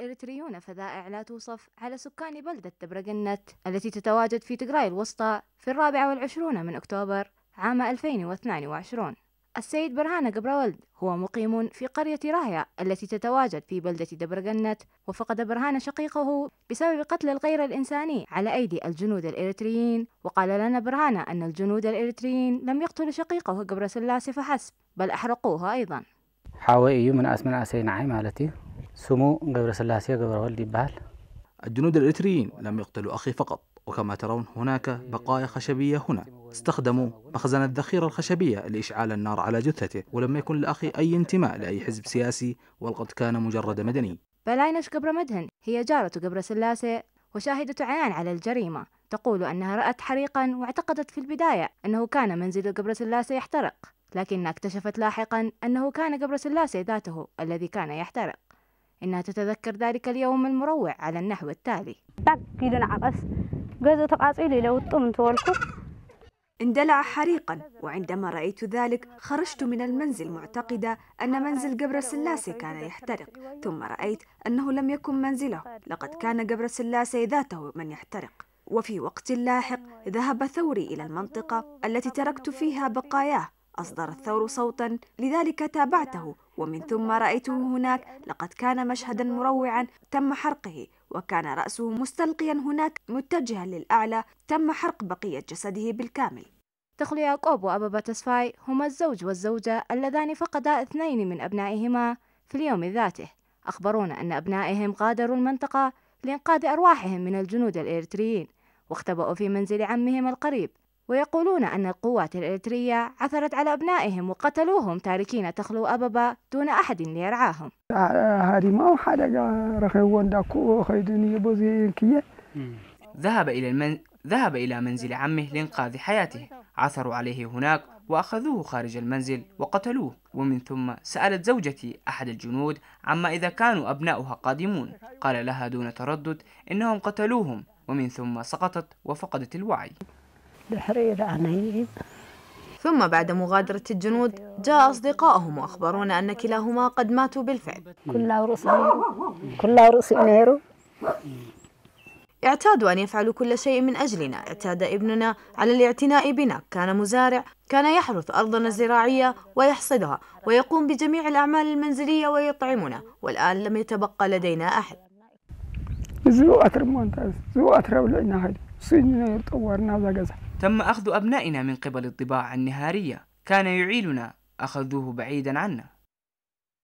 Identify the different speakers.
Speaker 1: الإريتريون فذائع لا توصف على سكان بلدة تبرقنت التي تتواجد في تجراي الوسطى في الرابع والعشرون من أكتوبر عام 2022 السيد برهانة قبرولد هو مقيم في قرية راهيا التي تتواجد في بلدة دبرجنت وفقد برهانة شقيقه بسبب قتل الغير الإنساني على أيدي الجنود الإريتريين وقال لنا برهانة أن الجنود الإريتريين لم يقتلوا شقيقه قبر سلاسي فحسب بل أحرقوه أيضا
Speaker 2: حاوي من أسمن أسين عيمالتي سمو قبر سلاسية قبر والدي بحال الجنود الإريتريين لم يقتلوا أخي فقط وكما ترون هناك
Speaker 1: بقايا خشبية هنا استخدموا مخزن الذخيرة الخشبية لإشعال النار على جثته ولم يكن لأخي أي انتماء لأي حزب سياسي ولقد كان مجرد مدني بلاينش قبر مدهن هي جارة قبر سلاسة وشاهدة عيان على الجريمة تقول أنها رأت حريقا واعتقدت في البداية أنه كان منزل قبر سلاسة يحترق لكنها اكتشفت لاحقا أنه كان قبر سلاسة ذاته الذي كان يحترق إنها تتذكر ذلك
Speaker 3: اليوم المروع على النحو التالي اندلع حريقا وعندما رأيت ذلك خرجت من المنزل معتقدة أن منزل قبر سلاسي كان يحترق ثم رأيت أنه لم يكن منزله لقد كان قبر سلاسي ذاته من يحترق وفي وقت لاحق ذهب ثوري إلى المنطقة التي تركت فيها بقاياه أصدر الثور صوتا لذلك تابعته ومن ثم رأيته هناك لقد كان مشهدا مروعا تم حرقه وكان رأسه مستلقيا هناك متجها للأعلى تم حرق بقية جسده بالكامل
Speaker 1: دخل ياكوب وأبا تسفاي هما الزوج والزوجة اللذان فقدا اثنين من أبنائهما في اليوم ذاته أخبرونا أن أبنائهم غادروا المنطقة لإنقاذ أرواحهم من الجنود الإريتريين واختبأوا في منزل عمهم القريب ويقولون أن القوات الإريترية عثرت على أبنائهم وقتلوهم تاركين تخلو أبابا دون أحد ليرعاهم
Speaker 2: ذهب إلى المن... ذهب إلى منزل عمه لإنقاذ حياته عثروا عليه هناك وأخذوه خارج المنزل وقتلوه ومن ثم سألت زوجتي أحد الجنود عما إذا كانوا أبناؤها قادمون قال لها دون تردد إنهم قتلوهم ومن ثم سقطت وفقدت الوعي
Speaker 4: الحرير عنيب ثم بعد مغادرة الجنود جاء أصدقائهم وأخبرونا أن كلاهما قد ماتوا بالفعل كلها رؤوس كلها نيرو اعتادوا أن يفعلوا كل شيء من أجلنا اعتاد ابننا على الاعتناء بنا كان مزارع كان يحرث أرضنا الزراعية ويحصدها ويقوم بجميع الأعمال المنزلية ويطعمنا والآن لم يتبقى لدينا أحد
Speaker 2: زو أتر زو أتر هذه تم أخذ أبنائنا من قبل الطباعة النهارية كان يعيلنا أخذوه بعيدا عنا